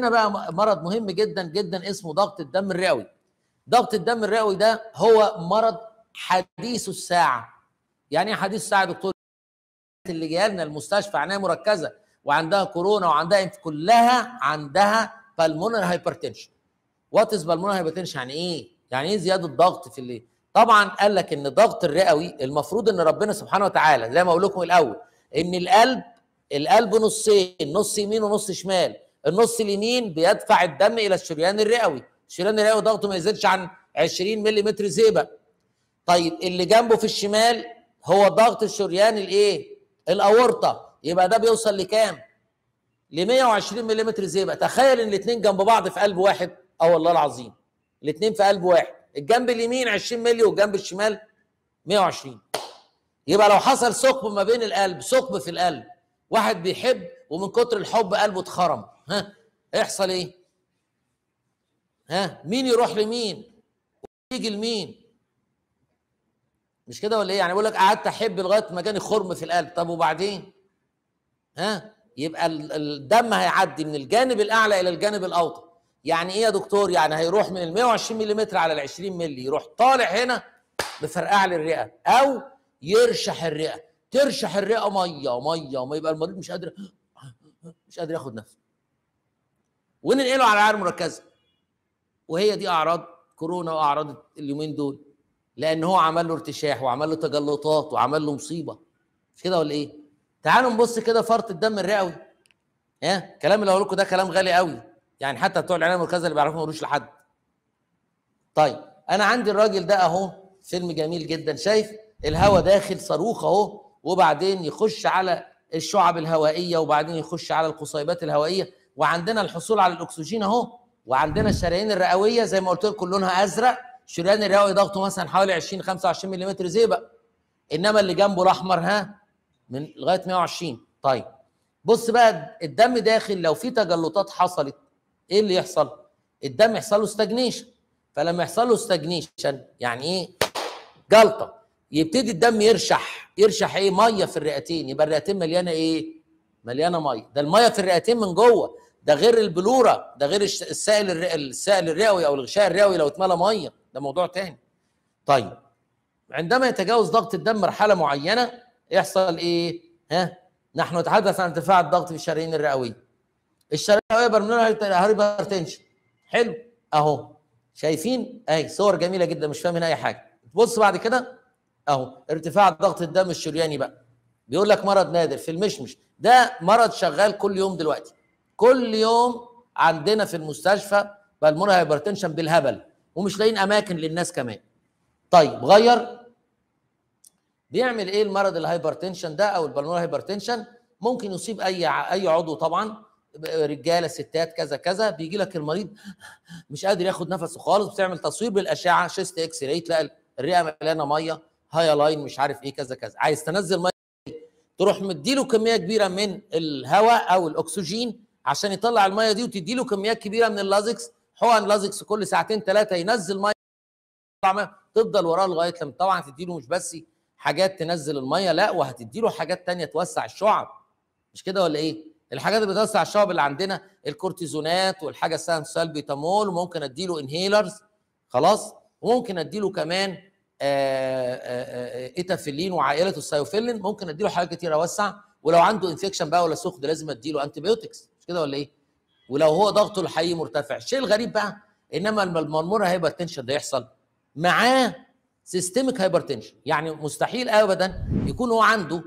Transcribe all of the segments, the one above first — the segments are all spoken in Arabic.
هنا بقى مرض مهم جدا جدا اسمه ضغط الدم الرئوي ضغط الدم الرئوي ده هو مرض حديث الساعه يعني ايه حديث الساعه يا دكتور اللي جاي لنا المستشفى عنايه مركزه وعندها كورونا وعندها كلها عندها بالمونر هايبرتنشن وات از بالمونر هايبرتنشن يعني ايه يعني ايه زياده ضغط في اللي طبعا قال لك ان الضغط الرئوي المفروض ان ربنا سبحانه وتعالى زي ما اقول لكم الاول ان القلب القلب نصين نص يمين ونص شمال النص اليمين بيدفع الدم الى الشريان الرئوي الشريان الرئوي ضغطه ما يزيدش عن 20 ملم زئبق طيب اللي جنبه في الشمال هو ضغط الشريان الايه الاورطه يبقى ده بيوصل لكام ل 120 ملم زئبق تخيل ان الاثنين جنب بعض في قلب واحد اه والله العظيم الاثنين في قلب واحد الجنب اليمين 20 ملي والجنب الشمال 120 يبقى لو حصل ثقب ما بين القلب ثقب في القلب واحد بيحب ومن كتر الحب قلبه اتخرم ها يحصل ايه ها مين يروح لمين يجي لمين مش كده ولا ايه يعني بقول لك قعدت احب لغايه ما جاني خرم في القلب طب وبعدين ها يبقى الدم هيعدي من الجانب الاعلى الى الجانب الاوطى يعني ايه يا دكتور يعني هيروح من ال 120 ملم على ال 20 ملي يروح طالع هنا لي للرئه او يرشح الرئه ترشح الرئه ميه ميه وما يبقى المريض مش قادر مش قادر ياخد نفسه وننقله على العيار المركزه وهي دي اعراض كورونا واعراض اليومين دول لان هو عمل له ارتشاح وعمل له تجلطات وعمل له مصيبه مش كده ولا ايه تعالوا نبص كده فرط الدم الرئوي ها الكلام اللي هقول لكم ده كلام غالي قوي يعني حتى بتوع العنايه المركزه اللي بيعرفوا ما يقولوش لحد طيب انا عندي الراجل ده اهو فيلم جميل جدا شايف الهواء داخل صاروخ اهو وبعدين يخش على الشعب الهوائيه وبعدين يخش على القصيبات الهوائيه وعندنا الحصول على الاكسجين اهو وعندنا الشرايين الرئويه زي ما قلت لكم لونها ازرق الشريان الرئوي ضغطه مثلا حوالي 20 25 ملم زئبق انما اللي جنبه الاحمر ها من لغايه 120 طيب بص بقى الدم داخل لو في تجلطات حصلت ايه اللي يحصل؟ الدم يحصل له استجنيشن فلما يحصل له استجنيشن يعني ايه؟ جلطه يبتدي الدم يرشح يرشح ايه؟ ميه في الرئتين يبقى الرئتين مليانه ايه؟ مليانه ميه ده الميه في الرئتين من جوه ده غير البلوره ده غير السائل الرئ... السائل الرئوي او الغشاء الرئوي لو اتملى ميه ده موضوع تاني طيب عندما يتجاوز ضغط الدم مرحله معينه يحصل ايه ها نحن نتحدث عن ارتفاع الضغط في الشرايين الرئويه الشرايين الرئويه برمنولها هايبرتنشن حلو اهو شايفين اهي صور جميله جدا مش فاهمين اي حاجه تبص بعد كده اهو ارتفاع ضغط الدم الشرياني بقى بيقول لك مرض نادر في المشمش ده مرض شغال كل يوم دلوقتي كل يوم عندنا في المستشفى بالمونا هايبرتنشن بالهبل ومش لاقيين اماكن للناس كمان طيب غير بيعمل ايه المرض الهايبرتنشن ده او البالمونا هايبرتنشن ممكن يصيب اي اي عضو طبعا رجاله ستات كذا كذا بيجي لك المريض مش قادر ياخد نفسه خالص بتعمل تصوير بالاشعه شيست اكس راي تلاقي الرئه مليانه ميه هاي لاين مش عارف ايه كذا كذا عايز تنزل ميه تروح مديله كميه كبيره من الهواء او الاكسجين عشان يطلع الميه دي وتدي له كميات كبيره من اللازكس حقن لازكس كل ساعتين ثلاثه ينزل ميه تفضل وراه لغايه لما طبعا تدي له مش بس حاجات تنزل الميه لا وهتدي له حاجات ثانيه توسع الشعب مش كده ولا ايه؟ الحاجات اللي بتوسع الشعب اللي عندنا الكورتيزونات والحاجه اسمها سالبيتامول وممكن ادي له انهيلرز خلاص وممكن ادي له كمان آه، آه، آه، ايتافيلين وعائله السايوفيلين ممكن ادي له حاجات كتير اوسع ولو عنده انفكشن بقى ولا سخن لازم ادي له انتي بيوتكس كده ولا ايه؟ ولو هو ضغطه الحقيقي مرتفع الشيء الغريب بقى انما المرمور هايبرتنشن ده يحصل معاه سيستميك هايبرتنشن يعني مستحيل ابدا يكون هو عنده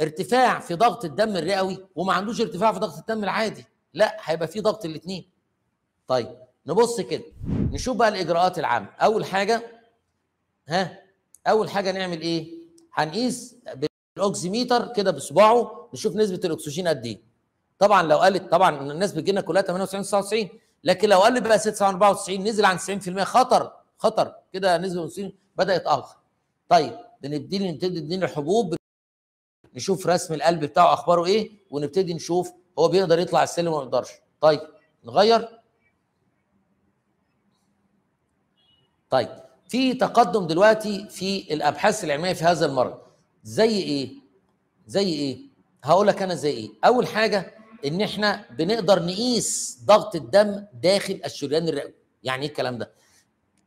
ارتفاع في ضغط الدم الرئوي وما عندوش ارتفاع في ضغط الدم العادي لا هيبقى في ضغط الاثنين طيب نبص كده نشوف بقى الاجراءات العامه اول حاجه ها اول حاجه نعمل ايه هنقيس بالاوكسيميتر كده بصباعه نشوف نسبه الاكسجين قد ايه طبعا لو قالت طبعا الناس بتجي لنا كلها 98 99 لكن لو قالت بقى 94 نزل عن 90% خطر خطر كده نسبه المسلمين بدا يتاخر طيب بنبتدي نبتدي نديني الحبوب نشوف رسم القلب بتاعه اخباره ايه ونبتدي نشوف هو بيقدر يطلع السلم ولا ما يقدرش طيب نغير طيب في تقدم دلوقتي في الابحاث العلميه في هذا المرض زي ايه زي ايه هقول لك انا زي ايه اول حاجه ان احنا بنقدر نقيس ضغط الدم داخل الشريان الرئوي يعني ايه الكلام ده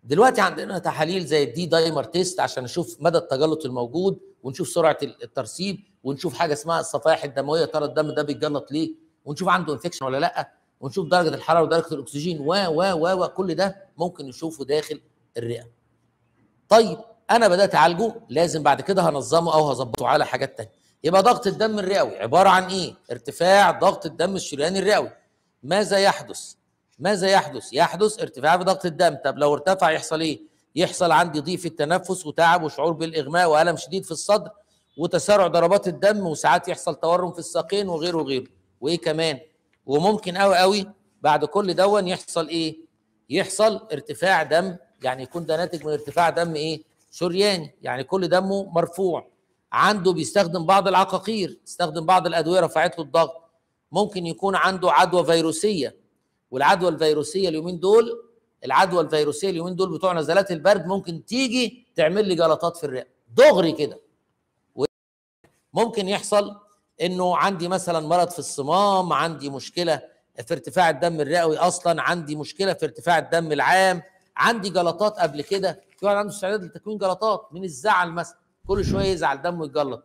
دلوقتي عندنا تحاليل زي الدي دايمر تيست عشان نشوف مدى التجلط الموجود ونشوف سرعه الترسيب ونشوف حاجه اسمها الصفائح الدمويه ترى الدم ده بيتجلط ليه ونشوف عنده انفكشن ولا لا ونشوف درجه الحراره ودرجه الاكسجين و و و كل ده ممكن نشوفه داخل الرئه طيب انا بدات اعالجه لازم بعد كده هنظمه او هظبطه على حاجات تانية يبقى ضغط الدم الرئوي عباره عن ايه؟ ارتفاع ضغط الدم الشرياني الرئوي. ماذا يحدث؟ ماذا يحدث؟ يحدث ارتفاع في ضغط الدم، طب لو ارتفع يحصل ايه؟ يحصل عندي ضيق في التنفس وتعب وشعور بالاغماء والم شديد في الصدر وتسارع ضربات الدم وساعات يحصل تورم في الساقين وغيره وغيره، وايه كمان؟ وممكن قوي قوي بعد كل دون يحصل ايه؟ يحصل ارتفاع دم يعني يكون ده ناتج من ارتفاع دم ايه؟ شرياني، يعني كل دمه مرفوع. عنده بيستخدم بعض العقاقير استخدم بعض الادويه رفعت له الضغط ممكن يكون عنده عدوى فيروسيه والعدوى الفيروسيه اليومين دول العدوى الفيروسيه اليومين دول بتوع نزلات البرد ممكن تيجي تعمل لي جلطات في الرئه دغري كده ممكن يحصل انه عندي مثلا مرض في الصمام عندي مشكله في ارتفاع الدم الرئوي اصلا عندي مشكله في ارتفاع الدم العام عندي جلطات قبل كده في واحد عنده استعداد لتكوين جلطات من الزعل مثلا كل شويه يزعل دمه يتجلط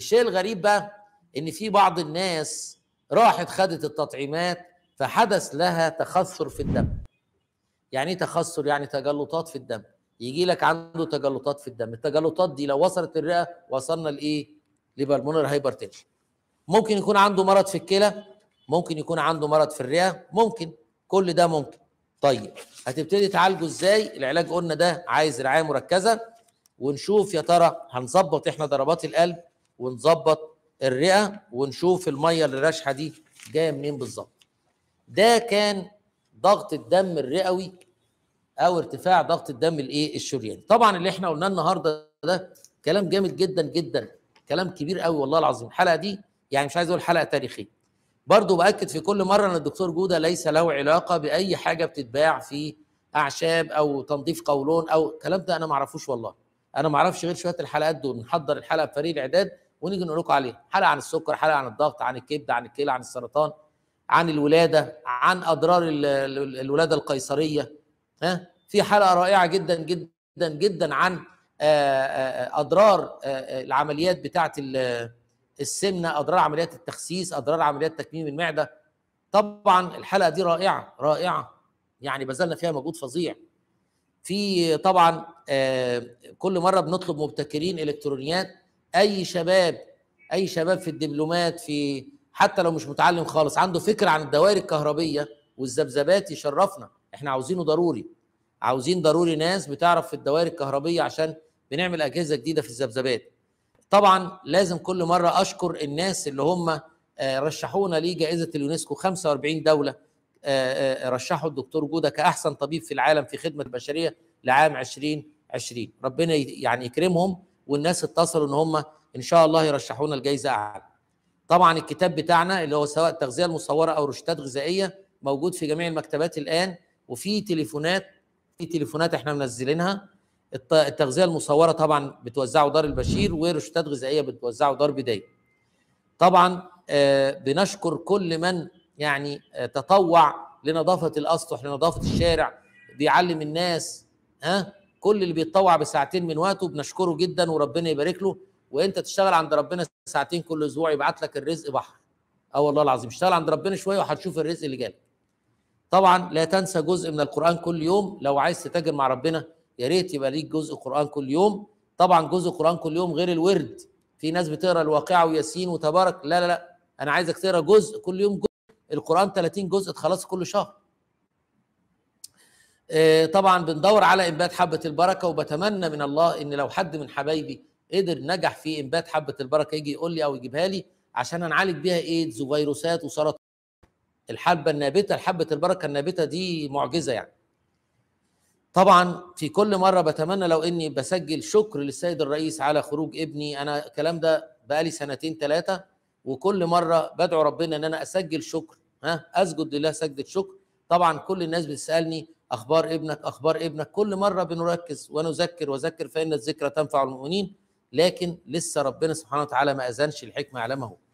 الشيء الغريب بقى ان في بعض الناس راحت خدت التطعيمات فحدث لها تخثر في الدم يعني ايه تخثر يعني تجلطات في الدم يجي لك عنده تجلطات في الدم التجلطات دي لو وصلت الرئه وصلنا لايه لبالمونر هايبرتنشن ممكن يكون عنده مرض في الكلى ممكن يكون عنده مرض في الرئه ممكن كل ده ممكن طيب هتبتدي تعالجه ازاي العلاج قلنا ده عايز رعايه مركزه ونشوف يا ترى هنظبط احنا ضربات القلب ونظبط الرئه ونشوف الميه اللي راشحه دي جايه منين بالظبط ده كان ضغط الدم الرئوي او ارتفاع ضغط الدم الايه الشرياني طبعا اللي احنا قلناه النهارده ده كلام جامد جدا جدا كلام كبير قوي والله العظيم الحلقه دي يعني مش عايز اقول حلقه تاريخيه برضو باكد في كل مره ان الدكتور جوده ليس له علاقه باي حاجه بتتباع في اعشاب او تنظيف قولون او الكلام ده انا ما اعرفوش والله انا ما اعرفش غير شويه الحلقات دول نحضر الحلقه بفريق الاعداد ونيجي نقول لكم عليها حلقه عن السكر حلقه عن الضغط عن الكبد عن الكلى عن السرطان عن الولاده عن اضرار الولاده القيصريه ها في حلقه رائعه جدا جدا جدا عن آه، آه، آه، اضرار العمليات بتاعه السمنه اضرار عمليات التخسيس اضرار عمليات تكميم المعده طبعا الحلقه دي رائعه رائعه يعني بذلنا فيها مجهود فظيع في طبعا آه، كل مره بنطلب مبتكرين الكترونيات اي شباب اي شباب في الدبلومات في حتى لو مش متعلم خالص عنده فكره عن الدوائر الكهربيه والذبذبات يشرفنا احنا عاوزينه ضروري عاوزين ضروري ناس بتعرف في الدوائر الكهربيه عشان بنعمل اجهزه جديده في الذبذبات طبعا لازم كل مره اشكر الناس اللي هم آه، رشحونا لجائزه اليونسكو 45 دوله آه، آه، رشحه الدكتور جوده كاحسن طبيب في العالم في خدمه البشريه لعام 2020 ربنا يعني يكرمهم والناس اتصلوا ان هم ان شاء الله يرشحونا الجائزة اعلى طبعا الكتاب بتاعنا اللي هو سواء التغذيه المصوره او روشتات غذائيه موجود في جميع المكتبات الان وفي تليفونات في تليفونات احنا منزلينها التغذيه المصوره طبعا بتوزعه دار البشير وروشتات غذائيه بتوزعه دار بدايه طبعا آه، بنشكر كل من يعني آه، تطوع لنظافه الاسطح لنظافه الشارع بيعلم الناس ها كل اللي بيتطوع بساعتين من وقته بنشكره جدا وربنا يبارك له وانت تشتغل عند ربنا ساعتين كل اسبوع يبعت لك الرزق بحر اه والله العظيم اشتغل عند ربنا شويه وهتشوف الرزق اللي جالك طبعا لا تنسى جزء من القران كل يوم لو عايز تتاجر مع ربنا يا ريت يبقى ليك جزء قران كل يوم طبعا جزء قران كل يوم غير الورد في ناس بتقرا الواقعه وياسين وتبارك لا لا لا انا عايزك تقرا جزء كل يوم جزء القران 30 جزء تخلص كل شهر آه، طبعا بندور على انبات حبه البركه وبتمنى من الله ان لو حد من حبايبي قدر نجح في انبات حبه البركه يجي يقول لي او يجيبها لي عشان نعالج بيها ايدز وفيروسات وسرطان الحبه النابته حبه البركه النابته دي معجزه يعني طبعا في كل مره بتمنى لو اني بسجل شكر للسيد الرئيس على خروج ابني انا الكلام ده بقالي سنتين ثلاثه وكل مره بدعو ربنا ان انا اسجل شكر ها اسجد لله سجده شكر طبعا كل الناس بتسالني اخبار ابنك اخبار ابنك كل مره بنركز ونذكر وذكر فان الذكرى تنفع المؤمنين لكن لسه ربنا سبحانه وتعالى ما اذنش الحكمه علمه